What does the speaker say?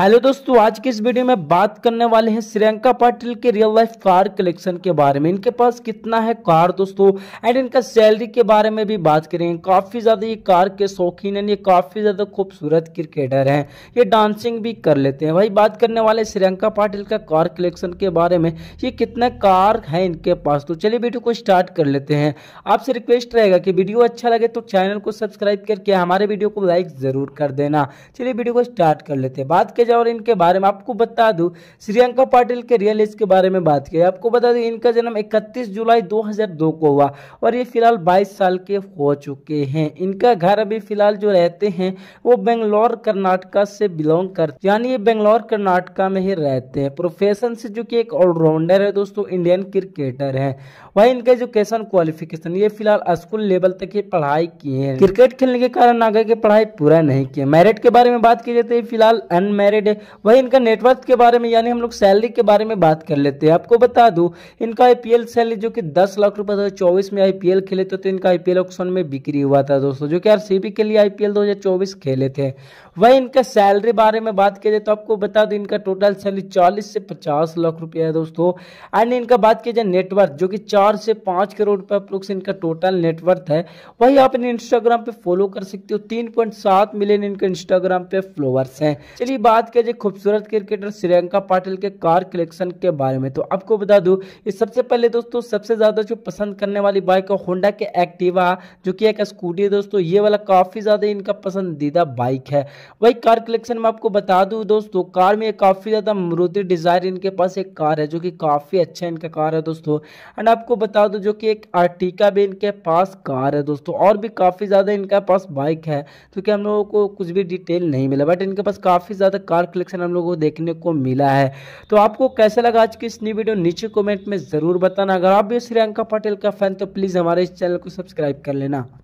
hello दोस्तों आज की इस वीडियो में बात करने वाले हैं श्रियंका पाटिल के रियल लाइफ कार कलेक्शन के बारे में इनके पास कितना है कार दोस्तों एंड इनका सैलरी के बारे में भी बात करेंगे काफ़ी ज़्यादा ये कार के शौकीन हैं ये काफ़ी ज़्यादा खूबसूरत क्रिकेटर हैं ये डांसिंग भी कर लेते हैं भाई बात करने वाले श्रियंका पाटिल का कार कलेक्शन के बारे में ये कितना कार है इनके पास तो चलिए वीडियो को स्टार्ट कर लेते हैं आपसे रिक्वेस्ट रहेगा कि वीडियो अच्छा लगे तो चैनल को सब्सक्राइब करके हमारे वीडियो को लाइक ज़रूर कर देना चलिए वीडियो को स्टार्ट कर लेते हैं बात जाए और इनके बारे में आपको बता दूं श्रियंका पाटिल के रियल एज के बारे में बात की आपको बता दूं इनका जन्म 31 जुलाई 2002 को हुआ और ये फिलहाल 22 साल के हो चुके हैं इनका घर अभी फिलहाल जो रहते हैं वो बेंगलोर कर्नाटका से बिलोंग कर यानी ये बेंगलोर कर्नाटका में ही रहते हैं प्रोफेशन से जो कि एक ऑलराउंडर है दोस्तों इंडियन क्रिकेटर है वही इनका एजुकेशन क्वालिफिकेशन ये फिलहाल स्कूल लेवल तक ही पढ़ाई किए हैं क्रिकेट खेलने के कारण आगे की पढ़ाई पूरा नहीं किया मैरिट के बारे में बात की जाती तो है फिलहाल अनमेरिड रिलेटेड है वहीं इनका नेटवर्थ के बारे में यानी हम लोग सैलरी के बारे में बात कर लेते हैं आपको बता दूँ इनका आईपीएल सैलरी जो कि दस लाख रुपए दो में आईपीएल खेले थे तो इनका आईपीएल ऑप्शन में बिक्री हुआ था दोस्तों जो कि आर के लिए आईपीएल दो खेले थे वही इनका सैलरी बारे में बात की जाए तो आपको बता दूँ इनका टोटल सैलरी चालीस से पचास लाख रुपया है दोस्तों एंड इनका बात किया जाए नेटवर्थ जो कि चार से पाँच करोड़ रुपये अप्रोक्स इनका टोटल नेटवर्थ है वही आप इन्हें इंस्टाग्राम पे फॉलो कर सकते हो तीन पॉइंट सात मिलियन इनके इंस्टाग्राम पे फॉलोअर्स हैं चलिए बात बात करें खूबसूरत क्रिकेटर श्रियंका पाटिल के कार कलेक्शन के बारे में तो आपको बता दूं कि सबसे पहले दोस्तों सबसे ज़्यादा जो पसंद करने वाली बाइक है होंडा के एक्टिवा जो कि एक स्कूटी है दोस्तों ये वाला काफ़ी ज़्यादा इनका पसंदीदा बाइक है वही कार कलेक्शन में आपको बता दू दोस्तों कार में काफ़ी ज़्यादा मरूती डिज़ायर इनके पास एक कार है जो की काफ़ी अच्छा इनका कार है दोस्तों एंड आपको बता दू जो की एक आर्टिका भी इनके पास कार है दोस्तों और भी काफ़ी ज़्यादा इनके पास बाइक है क्योंकि हम लोगों को कुछ भी डिटेल नहीं मिला बट इनके पास काफ़ी ज़्यादा बेकार कलेक्शन हम लोगों को देखने को मिला है तो आपको कैसा लगा आज की इस नई वीडियो नीचे कमेंट में ज़रूर बताना अगर आप भी श्रियंका पटेल का फैन तो प्लीज़ हमारे इस चैनल को सब्सक्राइब कर लेना